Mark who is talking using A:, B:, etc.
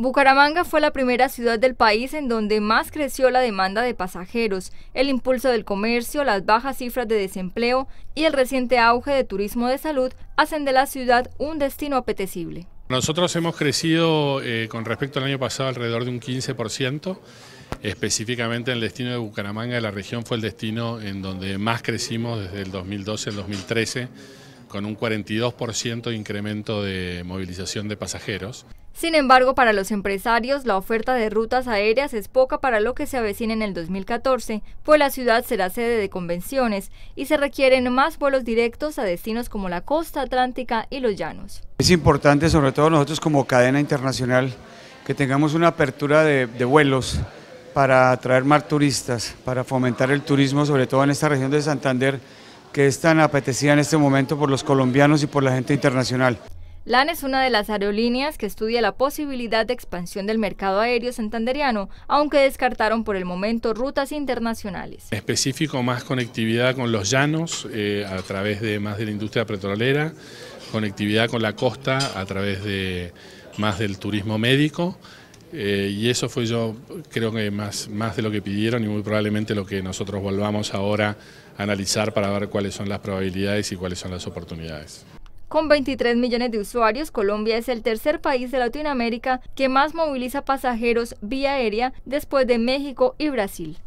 A: Bucaramanga fue la primera ciudad del país en donde más creció la demanda de pasajeros, el impulso del comercio, las bajas cifras de desempleo y el reciente auge de turismo de salud hacen de la ciudad un destino apetecible.
B: Nosotros hemos crecido eh, con respecto al año pasado alrededor de un 15%, específicamente en el destino de Bucaramanga, la región fue el destino en donde más crecimos desde el 2012 al 2013 con un 42% de incremento de movilización de pasajeros.
A: Sin embargo, para los empresarios, la oferta de rutas aéreas es poca para lo que se avecina en el 2014, pues la ciudad será sede de convenciones y se requieren más vuelos directos a destinos como la costa atlántica y los llanos.
C: Es importante, sobre todo nosotros como cadena internacional, que tengamos una apertura de, de vuelos para atraer más turistas, para fomentar el turismo, sobre todo en esta región de Santander, que es tan apetecida en este momento por los colombianos y por la gente internacional.
A: LAN es una de las aerolíneas que estudia la posibilidad de expansión del mercado aéreo santanderiano, aunque descartaron por el momento rutas internacionales.
B: En específico, más conectividad con los llanos eh, a través de más de la industria petrolera, conectividad con la costa a través de más del turismo médico eh, y eso fue yo creo que más, más de lo que pidieron y muy probablemente lo que nosotros volvamos ahora a analizar para ver cuáles son las probabilidades y cuáles son las oportunidades.
A: Con 23 millones de usuarios, Colombia es el tercer país de Latinoamérica que más moviliza pasajeros vía aérea después de México y Brasil.